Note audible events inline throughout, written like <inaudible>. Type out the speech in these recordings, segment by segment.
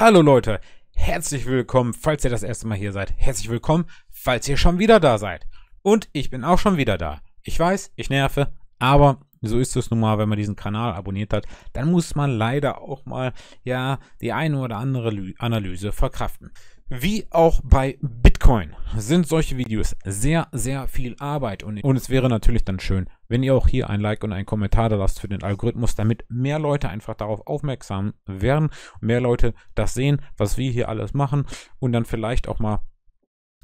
Hallo Leute, herzlich willkommen, falls ihr das erste Mal hier seid. Herzlich willkommen, falls ihr schon wieder da seid. Und ich bin auch schon wieder da. Ich weiß, ich nerve, aber so ist es nun mal, wenn man diesen Kanal abonniert hat, dann muss man leider auch mal ja die eine oder andere Analyse verkraften. Wie auch bei Bitcoin sind solche Videos sehr, sehr viel Arbeit und, und es wäre natürlich dann schön, wenn ihr auch hier ein Like und einen Kommentar da lasst für den Algorithmus, damit mehr Leute einfach darauf aufmerksam werden, mehr Leute das sehen, was wir hier alles machen und dann vielleicht auch mal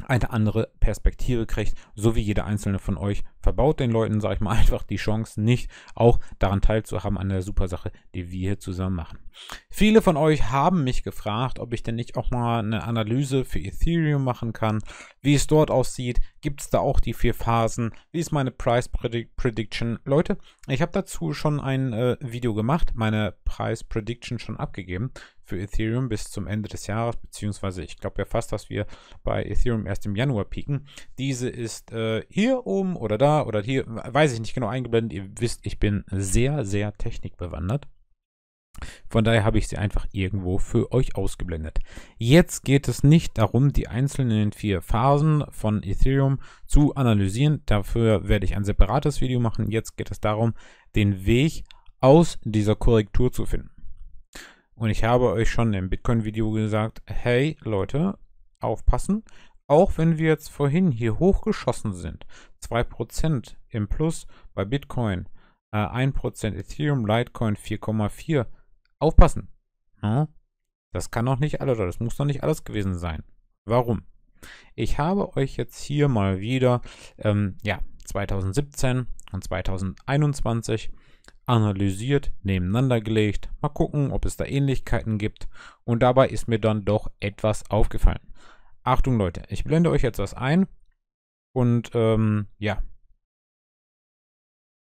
eine andere Perspektive kriegt, so wie jeder einzelne von euch. Verbaut den Leuten, sage ich mal, <laughs> einfach die Chance, nicht auch daran teilzuhaben an der super Sache, die wir hier zusammen machen. Viele von euch haben mich gefragt, ob ich denn nicht auch mal eine Analyse für Ethereum machen kann, wie es dort aussieht, gibt es da auch die vier Phasen, wie ist meine Price Prediction. Leute, ich habe dazu schon ein äh, Video gemacht, meine Price Prediction schon abgegeben für Ethereum bis zum Ende des Jahres, beziehungsweise ich glaube ja fast, dass wir bei Ethereum erst im Januar pieken. Diese ist äh, hier oben oder da oder hier, weiß ich nicht genau eingeblendet. Ihr wisst, ich bin sehr, sehr technikbewandert. Von daher habe ich sie einfach irgendwo für euch ausgeblendet. Jetzt geht es nicht darum, die einzelnen vier Phasen von Ethereum zu analysieren. Dafür werde ich ein separates Video machen. Jetzt geht es darum, den Weg aus dieser Korrektur zu finden. Und ich habe euch schon im Bitcoin-Video gesagt, hey Leute, aufpassen. Auch wenn wir jetzt vorhin hier hochgeschossen sind, 2% im Plus bei Bitcoin, äh, 1% Ethereum, Litecoin 4,4, aufpassen. Hm? Das kann noch nicht alles, das muss noch nicht alles gewesen sein. Warum? Ich habe euch jetzt hier mal wieder, ähm, ja, 2017 und 2021 analysiert, nebeneinander gelegt, mal gucken, ob es da Ähnlichkeiten gibt und dabei ist mir dann doch etwas aufgefallen. Achtung Leute, ich blende euch jetzt was ein und ähm, ja,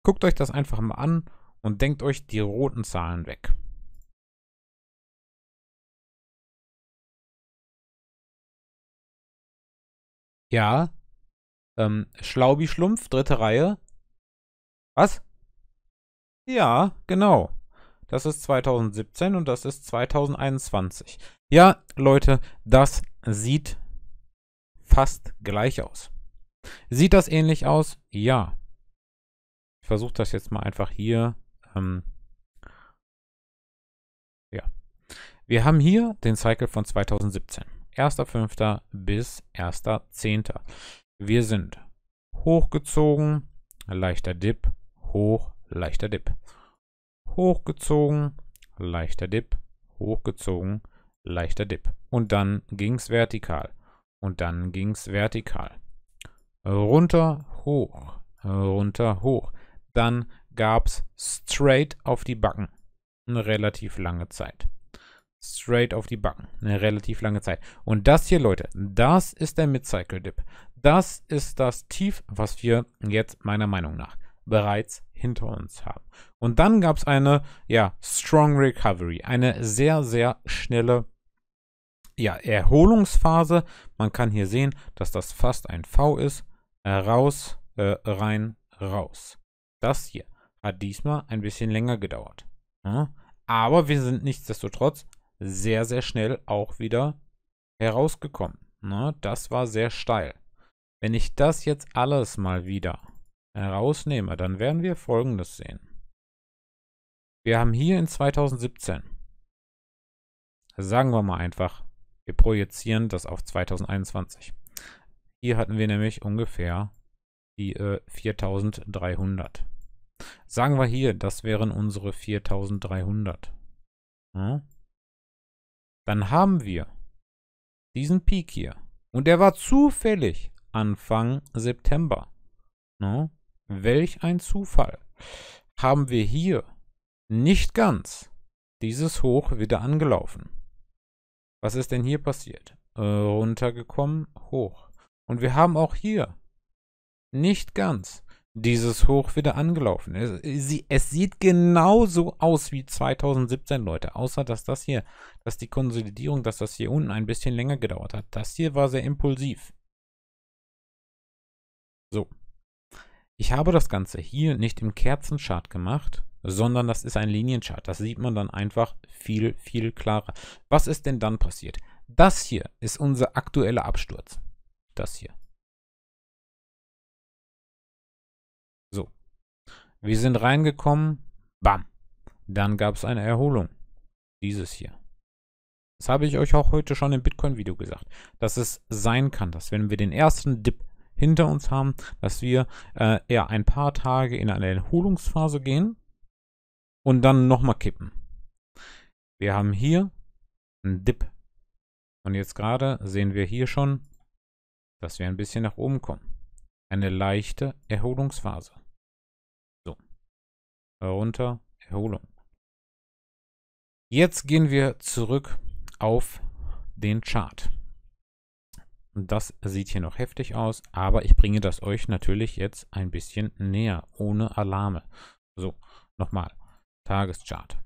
guckt euch das einfach mal an und denkt euch die roten Zahlen weg. Ja, ähm, Schlaubi-Schlumpf, dritte Reihe. Was? Ja, genau. Das ist 2017 und das ist 2021. Ja, Leute, das sieht fast gleich aus. Sieht das ähnlich aus? Ja. Ich versuche das jetzt mal einfach hier. Ähm, ja. Wir haben hier den Cycle von 2017. 1.5. bis 1.10. Wir sind hochgezogen, leichter Dip, hoch, leichter Dip. Hochgezogen, leichter Dip, hochgezogen, leichter Dip. Und dann ging's vertikal. Und dann ging's vertikal. Runter, hoch, runter, hoch. Dann gab's straight auf die Backen. Eine relativ lange Zeit. Straight auf die Backen. Eine relativ lange Zeit. Und das hier, Leute, das ist der Mid-Cycle-Dip. Das ist das Tief, was wir jetzt meiner Meinung nach bereits hinter uns haben. Und dann gab es eine, ja, strong recovery, eine sehr, sehr schnelle ja, Erholungsphase. Man kann hier sehen, dass das fast ein V ist. Äh, raus, äh, rein, raus. Das hier hat diesmal ein bisschen länger gedauert. Ja? Aber wir sind nichtsdestotrotz sehr, sehr schnell auch wieder herausgekommen. Ja? Ne? Das war sehr steil. Wenn ich das jetzt alles mal wieder herausnehme, dann werden wir Folgendes sehen. Wir haben hier in 2017, sagen wir mal einfach, wir projizieren das auf 2021. Hier hatten wir nämlich ungefähr die äh, 4300. Sagen wir hier, das wären unsere 4300. Ja. Dann haben wir diesen Peak hier. Und der war zufällig Anfang September. Welch ein Zufall. Haben wir hier nicht ganz dieses Hoch wieder angelaufen. Was ist denn hier passiert? Äh, runtergekommen, hoch. Und wir haben auch hier nicht ganz dieses Hoch wieder angelaufen. Es, sie, es sieht genauso aus wie 2017, Leute. Außer, dass das hier, dass die Konsolidierung, dass das hier unten ein bisschen länger gedauert hat. Das hier war sehr impulsiv. So. Ich habe das Ganze hier nicht im Kerzenchart gemacht, sondern das ist ein Linienchart. Das sieht man dann einfach viel, viel klarer. Was ist denn dann passiert? Das hier ist unser aktueller Absturz. Das hier. So. Wir sind reingekommen. Bam. Dann gab es eine Erholung. Dieses hier. Das habe ich euch auch heute schon im Bitcoin-Video gesagt, dass es sein kann, dass wenn wir den ersten Dip hinter uns haben, dass wir äh, eher ein paar Tage in eine Erholungsphase gehen und dann nochmal kippen. Wir haben hier einen Dip. Und jetzt gerade sehen wir hier schon, dass wir ein bisschen nach oben kommen. Eine leichte Erholungsphase. So. Runter, Erholung. Jetzt gehen wir zurück auf den Chart. Das sieht hier noch heftig aus, aber ich bringe das euch natürlich jetzt ein bisschen näher, ohne Alarme. So, nochmal, Tageschart.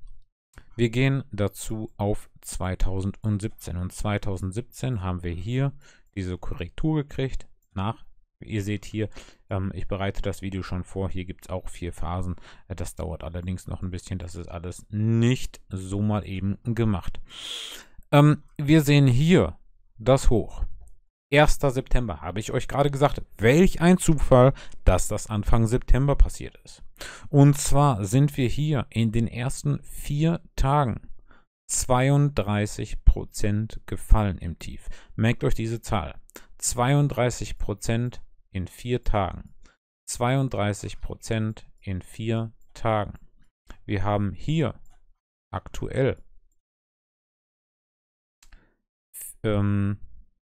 Wir gehen dazu auf 2017 und 2017 haben wir hier diese Korrektur gekriegt nach Ihr seht hier, ähm, ich bereite das Video schon vor. Hier gibt es auch vier Phasen. Äh, das dauert allerdings noch ein bisschen. Das ist alles nicht so mal eben gemacht. Ähm, wir sehen hier das Hoch. 1. September, habe ich euch gerade gesagt. Welch ein Zufall, dass das Anfang September passiert ist. Und zwar sind wir hier in den ersten vier Tagen 32% gefallen im Tief. Merkt euch diese Zahl. 32% in vier Tagen. 32% in vier Tagen. Wir haben hier aktuell ähm,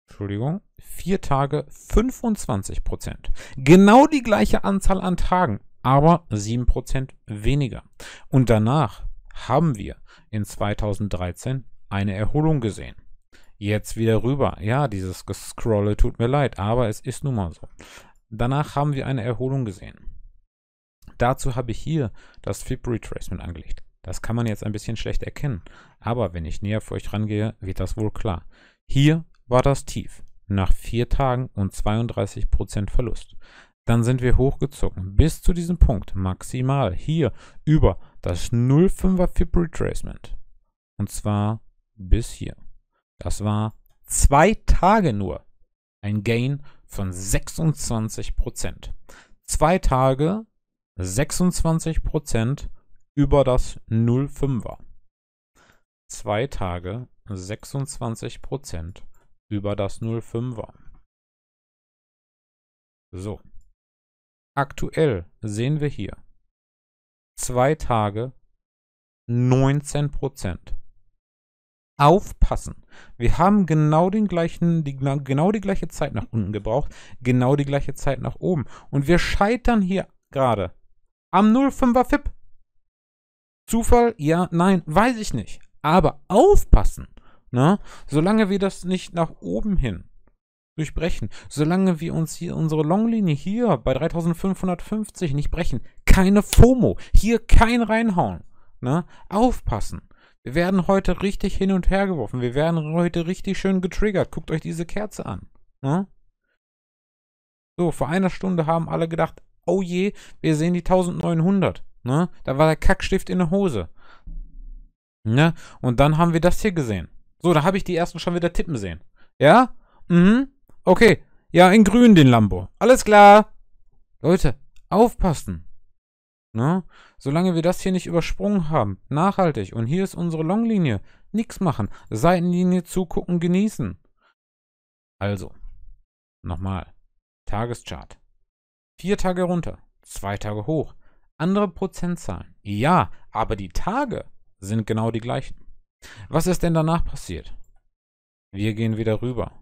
Entschuldigung, vier Tage 25 Prozent. Genau die gleiche Anzahl an Tagen, aber 7 Prozent weniger. Und danach haben wir in 2013 eine Erholung gesehen. Jetzt wieder rüber. Ja, dieses Scrolle tut mir leid, aber es ist nun mal so. Danach haben wir eine Erholung gesehen. Dazu habe ich hier das FIB Retracement angelegt. Das kann man jetzt ein bisschen schlecht erkennen, aber wenn ich näher für euch rangehe, wird das wohl klar. Hier war das Tief nach vier Tagen und 32% Verlust. Dann sind wir hochgezogen bis zu diesem Punkt maximal hier über das 0,5er FIP Retracement. Und zwar bis hier. Das war zwei Tage nur ein Gain von 26 Zwei Tage 26 über das 0,5er. Zwei Tage 26 über das 05er. So. Aktuell sehen wir hier zwei Tage 19%. Aufpassen. Wir haben genau, den gleichen, die, genau die gleiche Zeit nach unten gebraucht, genau die gleiche Zeit nach oben. Und wir scheitern hier gerade am 05er FIP. Zufall? Ja, nein, weiß ich nicht. Aber aufpassen. Ne? Solange wir das nicht nach oben hin durchbrechen, solange wir uns hier unsere Longlinie hier bei 3550 nicht brechen, keine FOMO, hier kein reinhauen. Ne? Aufpassen. Wir werden heute richtig hin und her geworfen. Wir werden heute richtig schön getriggert. Guckt euch diese Kerze an. Ne? So, vor einer Stunde haben alle gedacht, oh je, wir sehen die 1900. Ne? Da war der Kackstift in der Hose. Ne? Und dann haben wir das hier gesehen. So, da habe ich die ersten schon wieder tippen sehen. Ja? Mhm. Okay. Ja, in grün den Lambo. Alles klar. Leute, aufpassen. Ne? Solange wir das hier nicht übersprungen haben, nachhaltig. Und hier ist unsere Longlinie. Nichts machen. Seitenlinie zugucken, genießen. Also, nochmal. Tageschart. Vier Tage runter, zwei Tage hoch. Andere Prozentzahlen. Ja, aber die Tage sind genau die gleichen. Was ist denn danach passiert? Wir gehen wieder rüber.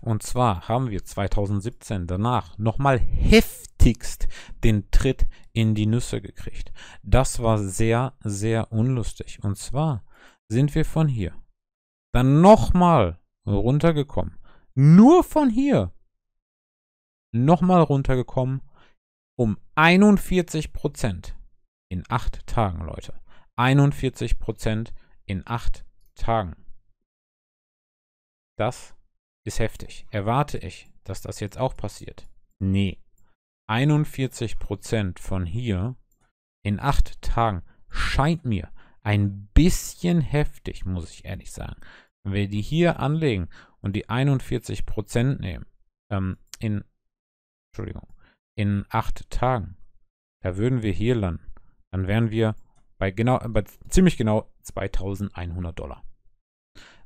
Und zwar haben wir 2017 danach nochmal heftigst den Tritt in die Nüsse gekriegt. Das war sehr, sehr unlustig. Und zwar sind wir von hier dann nochmal runtergekommen. Nur von hier nochmal runtergekommen um 41 Prozent in acht Tagen, Leute. 41 Prozent in acht Tagen. Das ist heftig. Erwarte ich, dass das jetzt auch passiert? Nee. 41 Prozent von hier in acht Tagen scheint mir ein bisschen heftig, muss ich ehrlich sagen. Wenn wir die hier anlegen und die 41 Prozent nehmen, ähm, in, Entschuldigung, in acht Tagen, da würden wir hier landen dann wären wir bei, genau, bei ziemlich genau 2100 Dollar.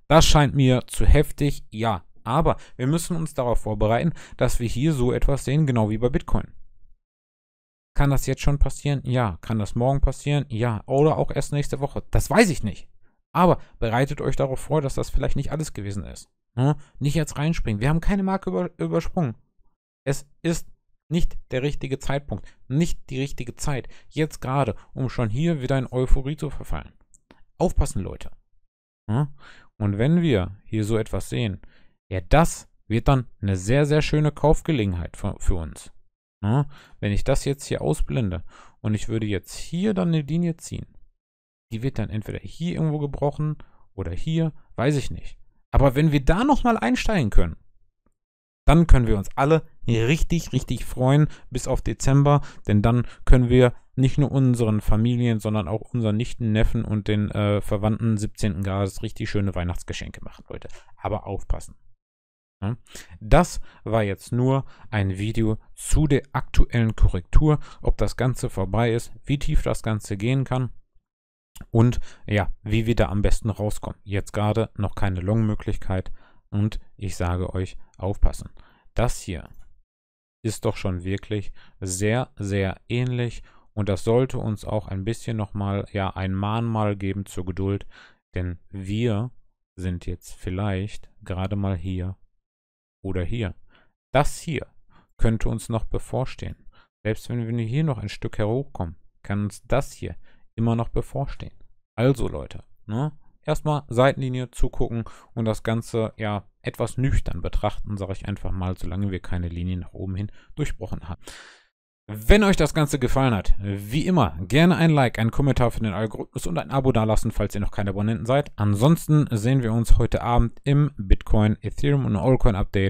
Das scheint mir zu heftig, ja. Aber wir müssen uns darauf vorbereiten, dass wir hier so etwas sehen, genau wie bei Bitcoin. Kann das jetzt schon passieren? Ja. Kann das morgen passieren? Ja. Oder auch erst nächste Woche? Das weiß ich nicht. Aber bereitet euch darauf vor, dass das vielleicht nicht alles gewesen ist. Ne? Nicht jetzt reinspringen. Wir haben keine Marke über, übersprungen. Es ist nicht der richtige Zeitpunkt, nicht die richtige Zeit, jetzt gerade, um schon hier wieder in Euphorie zu verfallen. Aufpassen, Leute. Und wenn wir hier so etwas sehen, ja, das wird dann eine sehr, sehr schöne Kaufgelegenheit für, für uns. Wenn ich das jetzt hier ausblende und ich würde jetzt hier dann eine Linie ziehen, die wird dann entweder hier irgendwo gebrochen oder hier, weiß ich nicht. Aber wenn wir da nochmal einsteigen können, dann können wir uns alle richtig, richtig freuen bis auf Dezember, denn dann können wir nicht nur unseren Familien, sondern auch unseren Nichten, Neffen und den äh, Verwandten 17. Grades richtig schöne Weihnachtsgeschenke machen, Leute. Aber aufpassen. Ne? Das war jetzt nur ein Video zu der aktuellen Korrektur, ob das Ganze vorbei ist, wie tief das Ganze gehen kann und ja, wie wir da am besten rauskommen. Jetzt gerade noch keine Long-Möglichkeit, und ich sage euch, aufpassen. Das hier ist doch schon wirklich sehr, sehr ähnlich. Und das sollte uns auch ein bisschen nochmal, ja, ein Mahnmal geben zur Geduld. Denn wir sind jetzt vielleicht gerade mal hier oder hier. Das hier könnte uns noch bevorstehen. Selbst wenn wir hier noch ein Stück herhochkommen, kann uns das hier immer noch bevorstehen. Also Leute, ne? erstmal Seitenlinie zugucken und das Ganze ja etwas nüchtern betrachten, sage ich einfach mal, solange wir keine Linie nach oben hin durchbrochen haben. Wenn euch das Ganze gefallen hat, wie immer, gerne ein Like, einen Kommentar für den Algorithmus und ein Abo dalassen, falls ihr noch keine Abonnenten seid. Ansonsten sehen wir uns heute Abend im Bitcoin, Ethereum und Allcoin Update.